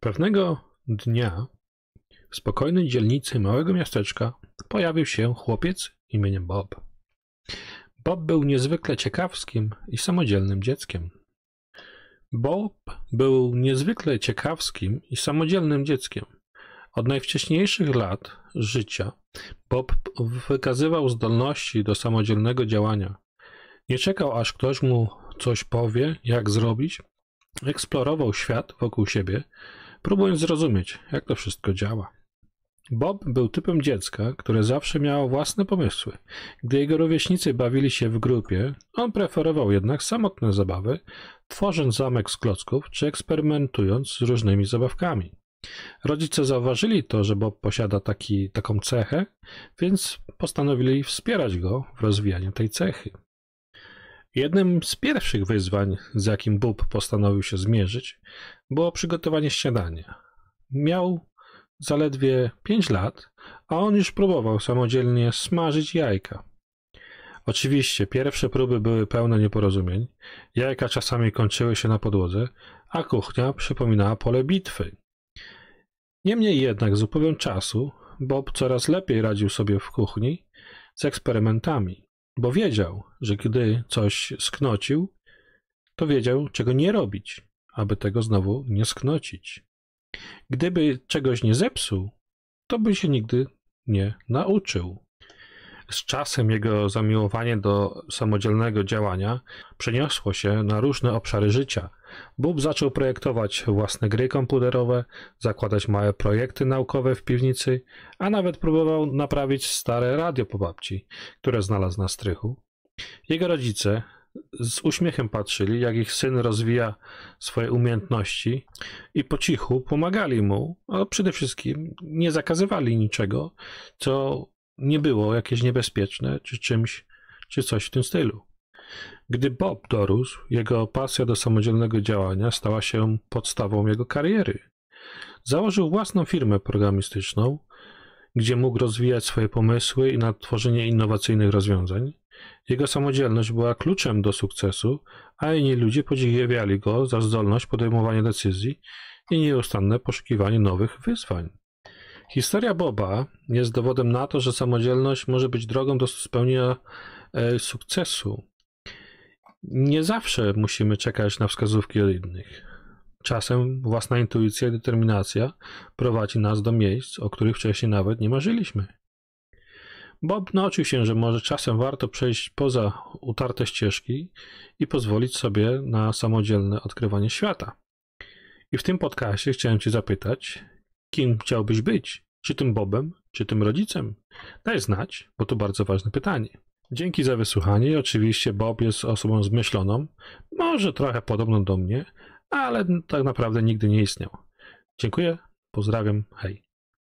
Pewnego dnia w spokojnej dzielnicy małego miasteczka pojawił się chłopiec imieniem Bob. Bob był niezwykle ciekawskim i samodzielnym dzieckiem. Bob był niezwykle ciekawskim i samodzielnym dzieckiem. Od najwcześniejszych lat życia Bob wykazywał zdolności do samodzielnego działania. Nie czekał, aż ktoś mu coś powie, jak zrobić. Eksplorował świat wokół siebie, próbując zrozumieć, jak to wszystko działa. Bob był typem dziecka, które zawsze miało własne pomysły. Gdy jego rówieśnicy bawili się w grupie, on preferował jednak samotne zabawy, tworząc zamek z klocków czy eksperymentując z różnymi zabawkami. Rodzice zauważyli to, że Bob posiada taki, taką cechę, więc postanowili wspierać go w rozwijaniu tej cechy. Jednym z pierwszych wyzwań, z jakim Bob postanowił się zmierzyć, było przygotowanie śniadania. Miał zaledwie 5 lat, a on już próbował samodzielnie smażyć jajka. Oczywiście pierwsze próby były pełne nieporozumień, jajka czasami kończyły się na podłodze, a kuchnia przypominała pole bitwy. Niemniej jednak z upływem czasu Bob coraz lepiej radził sobie w kuchni z eksperymentami bo wiedział, że gdy coś sknocił, to wiedział, czego nie robić, aby tego znowu nie sknocić. Gdyby czegoś nie zepsuł, to by się nigdy nie nauczył. Z czasem jego zamiłowanie do samodzielnego działania przeniosło się na różne obszary życia. Bub zaczął projektować własne gry komputerowe, zakładać małe projekty naukowe w piwnicy, a nawet próbował naprawić stare radio po babci, które znalazł na strychu. Jego rodzice z uśmiechem patrzyli, jak ich syn rozwija swoje umiejętności i po cichu pomagali mu, a przede wszystkim nie zakazywali niczego, co nie było jakieś niebezpieczne, czy czymś, czy coś w tym stylu. Gdy Bob dorósł, jego pasja do samodzielnego działania stała się podstawą jego kariery. Założył własną firmę programistyczną, gdzie mógł rozwijać swoje pomysły i na tworzenie innowacyjnych rozwiązań. Jego samodzielność była kluczem do sukcesu, a inni ludzie podziwiali go za zdolność podejmowania decyzji i nieustanne poszukiwanie nowych wyzwań. Historia Boba jest dowodem na to, że samodzielność może być drogą do spełnienia e, sukcesu. Nie zawsze musimy czekać na wskazówki od innych. Czasem własna intuicja i determinacja prowadzi nas do miejsc, o których wcześniej nawet nie marzyliśmy. Bob nauczył się, że może czasem warto przejść poza utarte ścieżki i pozwolić sobie na samodzielne odkrywanie świata. I w tym podcastie chciałem Cię zapytać, kim chciałbyś być? Czy tym Bobem, czy tym rodzicem? Daj znać, bo to bardzo ważne pytanie. Dzięki za wysłuchanie. Oczywiście Bob jest osobą zmyśloną, może trochę podobną do mnie, ale tak naprawdę nigdy nie istniał. Dziękuję, pozdrawiam, hej.